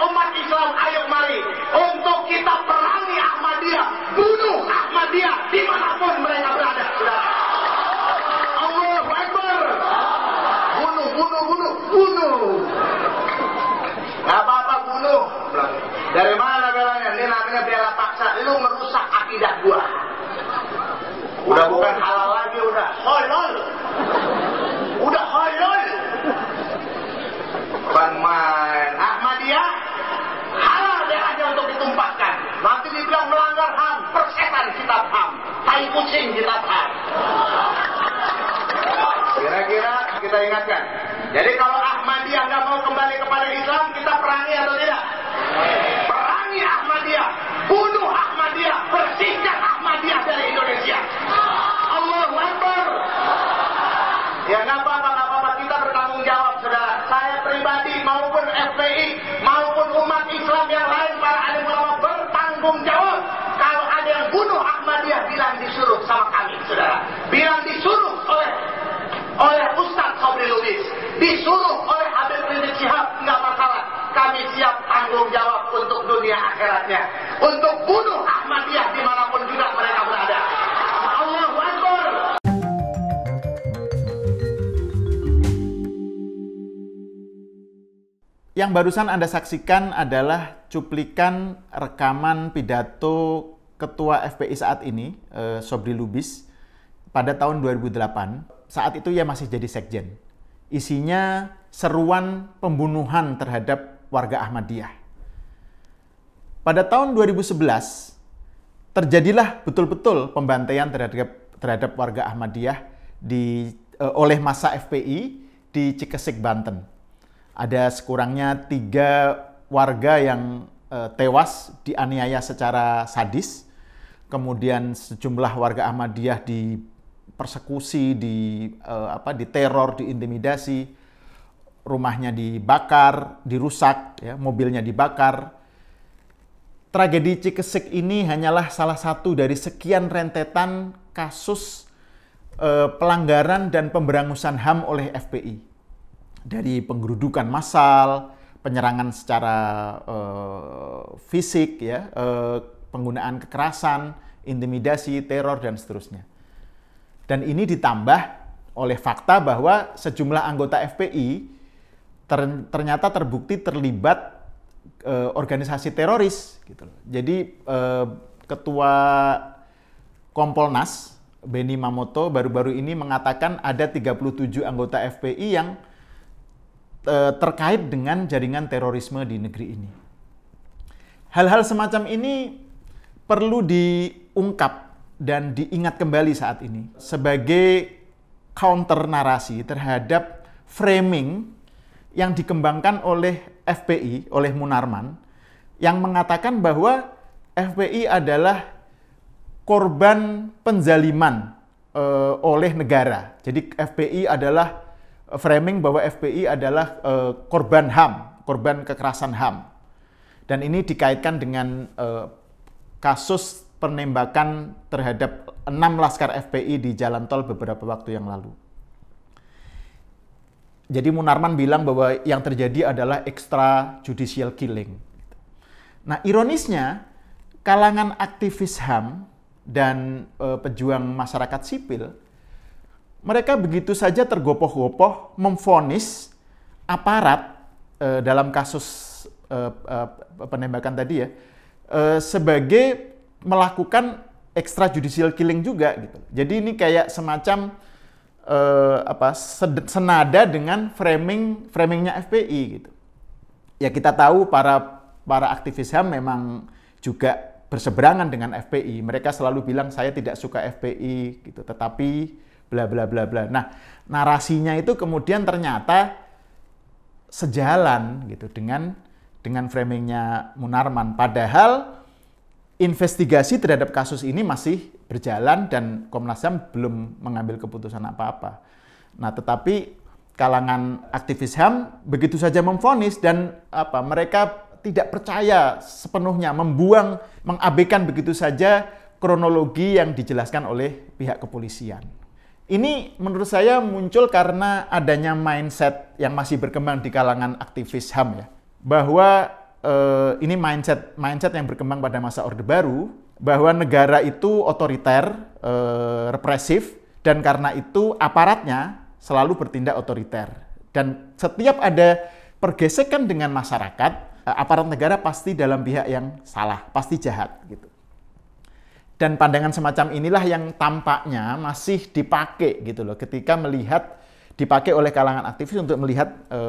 umat Islam ayo mari untuk kita perangi Ahmadiyah, bunuh Ahmadiyah dimanapun mereka berada. Allah Akbar. Bunuh, bunuh, bunuh, bunuh. Gak apa-apa bunuh. Dari mana belanya? Ini namanya bela paksa. Lu merusak akidah gua. Udah bukan halal lagi udah. Tolol. makan kucing kita tahan. Kira-kira kita ingatkan. Jadi kalau Ahmadiyah nggak mau kembali kepada Islam, kita perangi atau tidak? Perangi Ahmadiyah, bunuh Ahmadiyah, bersihkan Ahmadiyah dari Indonesia. Allah Akbar. Ya kenapa dunia akhiratnya untuk bunuh Ahmadiyah dimanapun juga mereka berada. Allahu Akbar. Yang barusan Anda saksikan adalah cuplikan rekaman pidato Ketua FPI saat ini, eh, Sobri Lubis, pada tahun 2008. Saat itu ia masih jadi sekjen. Isinya seruan pembunuhan terhadap warga Ahmadiyah. Pada tahun 2011, terjadilah betul-betul pembantaian terhadap terhadap warga Ahmadiyah di eh, oleh masa FPI di Cikesik, Banten. Ada sekurangnya tiga warga yang eh, tewas dianiaya secara sadis. Kemudian sejumlah warga Ahmadiyah dipersekusi, di eh, apa, diteror, diintimidasi, rumahnya dibakar, dirusak, ya, mobilnya dibakar Tragedi Cikesik ini hanyalah salah satu dari sekian rentetan kasus eh, pelanggaran dan pemberangusan HAM oleh FPI. Dari penggerudukan massal, penyerangan secara eh, fisik ya, eh, penggunaan kekerasan, intimidasi, teror dan seterusnya. Dan ini ditambah oleh fakta bahwa sejumlah anggota FPI ternyata terbukti terlibat uh, organisasi teroris gitu loh. Jadi uh, ketua Kompolnas Benny Mamoto baru-baru ini mengatakan ada 37 anggota FPI yang uh, terkait dengan jaringan terorisme di negeri ini. Hal-hal semacam ini perlu diungkap dan diingat kembali saat ini sebagai counter narasi terhadap framing yang dikembangkan oleh FPI oleh Munarman yang mengatakan bahwa FPI adalah korban penzaliman e, oleh negara. Jadi FPI adalah eh, framing bahwa FPI adalah e, korban HAM, korban kekerasan HAM. Dan ini dikaitkan dengan e, kasus penembakan terhadap enam laskar FPI di jalan tol beberapa waktu yang lalu. Jadi Munarman bilang bahwa yang terjadi adalah extrajudicial killing. Nah, ironisnya kalangan aktivis HAM dan e, pejuang masyarakat sipil mereka begitu saja tergopoh-gopoh memfonis aparat e, dalam kasus e, e, penembakan tadi ya e, sebagai melakukan extrajudicial killing juga gitu. Jadi ini kayak semacam uh, apa senada dengan framing framingnya FPI gitu. Ya kita tahu para para aktivis HAM memang juga berseberangan dengan FPI. Mereka selalu bilang saya tidak suka FPI gitu, tetapi bla bla bla bla. Nah, narasinya itu kemudian ternyata sejalan gitu dengan dengan framingnya Munarman. Padahal investigasi terhadap kasus ini masih berjalan dan Komnas HAM belum mengambil keputusan apa-apa. Nah, tetapi kalangan aktivis HAM begitu saja memfonis dan apa mereka tidak percaya sepenuhnya membuang mengabaikan begitu saja kronologi yang dijelaskan oleh pihak kepolisian. Ini menurut saya muncul karena adanya mindset yang masih berkembang di kalangan aktivis HAM ya, bahwa eh, ini mindset mindset yang berkembang pada masa Orde Baru bahwa negara itu otoriter, e, represif, dan karena itu aparatnya selalu bertindak otoriter. Dan setiap ada pergesekan dengan masyarakat, eh, aparat negara pasti dalam pihak yang salah, pasti jahat gitu. Dan pandangan semacam inilah yang tampaknya masih dipakai gitu loh ketika melihat dipakai oleh kalangan aktivis untuk melihat e,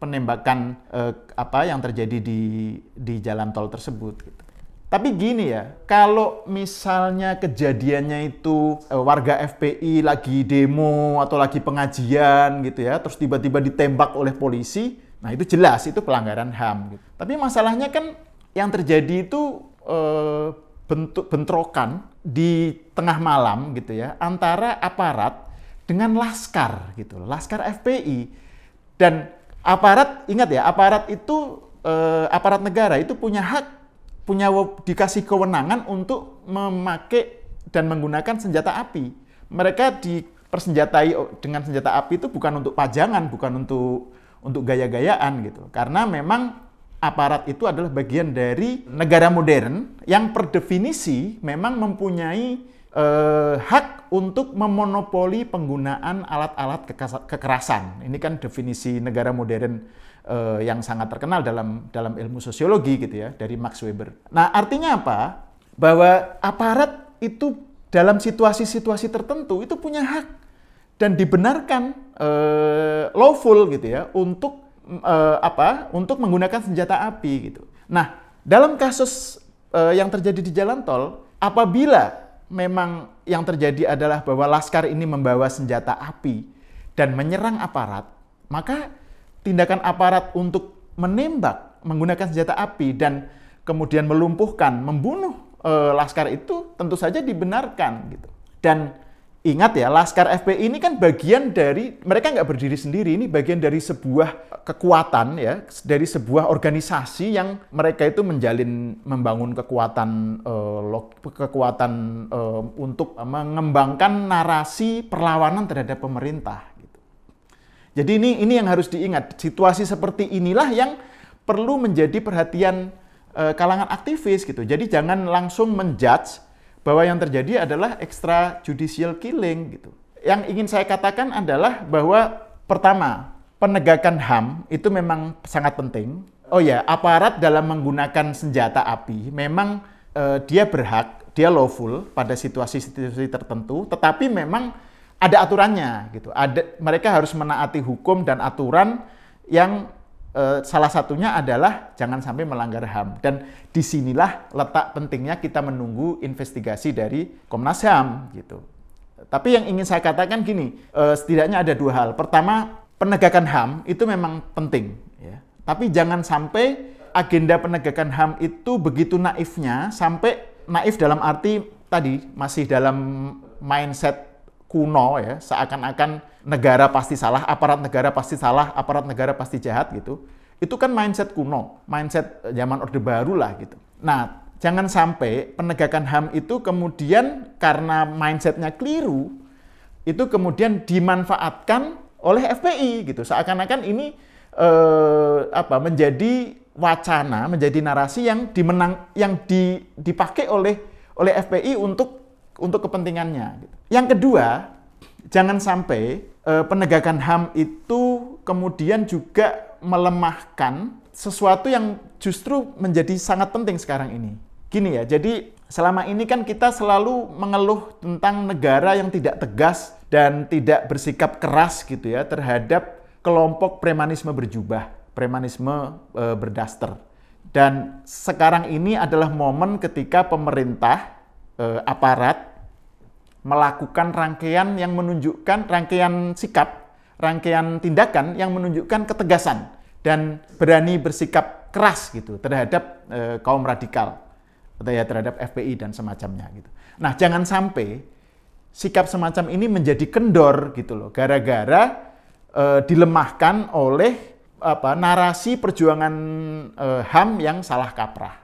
penembakan e, apa yang terjadi di di jalan tol tersebut gitu. Tapi gini ya, kalau misalnya kejadiannya itu eh, warga FPI lagi demo atau lagi pengajian gitu ya, terus tiba-tiba ditembak oleh polisi, nah itu jelas itu pelanggaran HAM. Gitu. Tapi masalahnya kan yang terjadi itu e, bentuk bentrokan di tengah malam gitu ya antara aparat dengan laskar gitu, laskar FPI dan aparat ingat ya aparat itu e, aparat negara itu punya hak punya dikasih kewenangan untuk memakai dan menggunakan senjata api. Mereka dipersenjatai dengan senjata api itu bukan untuk pajangan, bukan untuk untuk gaya-gayaan gitu. Karena memang aparat itu adalah bagian dari negara modern yang per definisi memang mempunyai eh, hak untuk memonopoli penggunaan alat-alat kekerasan. Ini kan definisi negara modern uh, yang sangat terkenal dalam dalam ilmu sosiologi gitu ya dari Max Weber. Nah artinya apa? Bahwa aparat itu dalam situasi-situasi tertentu itu punya hak dan dibenarkan uh, lawful gitu ya untuk uh, apa? Untuk menggunakan senjata api gitu. Nah dalam kasus uh, yang terjadi di jalan tol, apabila memang yang terjadi adalah bahwa laskar ini membawa senjata api dan menyerang aparat, maka tindakan aparat untuk menembak menggunakan senjata api dan kemudian melumpuhkan, membunuh e, laskar itu tentu saja dibenarkan gitu. Dan ingat ya, laskar FPI ini kan bagian dari mereka nggak berdiri sendiri, ini bagian dari sebuah kekuatan ya, dari sebuah organisasi yang mereka itu menjalin membangun kekuatan e, eh, lo, kekuatan e, untuk mengembangkan narasi perlawanan terhadap pemerintah jadi ini ini yang harus diingat. Situasi seperti inilah yang perlu menjadi perhatian e, kalangan aktivis gitu. Jadi jangan langsung menjudge bahwa yang terjadi adalah extrajudicial killing gitu. Yang ingin saya katakan adalah bahwa pertama, penegakan HAM itu memang sangat penting. Oh ya, aparat dalam menggunakan senjata api memang e, dia berhak, dia lawful pada situasi-situasi tertentu, tetapi memang ada aturannya gitu. Ada mereka harus menaati hukum dan aturan yang e, salah satunya adalah jangan sampai melanggar HAM. Dan disinilah letak pentingnya kita menunggu investigasi dari Komnas HAM gitu. Tapi yang ingin saya katakan gini, e, setidaknya ada dua hal. Pertama, penegakan HAM itu memang penting ya. Tapi jangan sampai agenda penegakan HAM itu begitu naifnya sampai naif dalam arti tadi masih dalam mindset kuno ya, seakan-akan negara pasti salah, aparat negara pasti salah, aparat negara pasti jahat gitu. Itu kan mindset kuno, mindset eh, zaman Orde Baru lah gitu. Nah, jangan sampai penegakan HAM itu kemudian karena mindsetnya keliru, itu kemudian dimanfaatkan oleh FPI gitu. Seakan-akan ini eh, apa menjadi wacana, menjadi narasi yang dimenang yang di, dipakai oleh oleh FPI untuk untuk kepentingannya. Gitu. Yang kedua, jangan sampai eh, penegakan HAM itu kemudian juga melemahkan sesuatu yang justru menjadi sangat penting sekarang ini. Gini ya, jadi selama ini kan kita selalu mengeluh tentang negara yang tidak tegas dan tidak bersikap keras gitu ya terhadap kelompok premanisme berjubah, premanisme e, berdaster. Dan sekarang ini adalah momen ketika pemerintah, e, aparat melakukan rangkaian yang menunjukkan rangkaian sikap, rangkaian tindakan yang menunjukkan ketegasan dan berani bersikap keras gitu terhadap e, kaum radikal atau ya terhadap FPI dan semacamnya gitu. Nah, jangan sampai sikap semacam ini menjadi kendor gitu loh gara-gara e, dilemahkan oleh apa narasi perjuangan e, eh, HAM yang salah kaprah.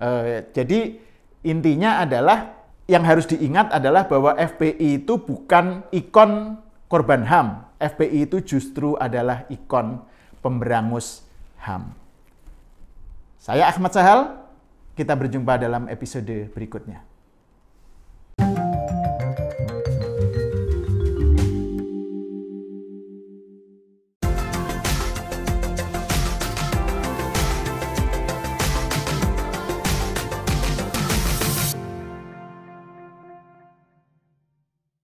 E, jadi intinya adalah yang harus diingat adalah bahwa FPI itu bukan ikon korban HAM. FPI itu justru adalah ikon pemberangus HAM. Saya Ahmad Sahal, kita berjumpa dalam episode berikutnya.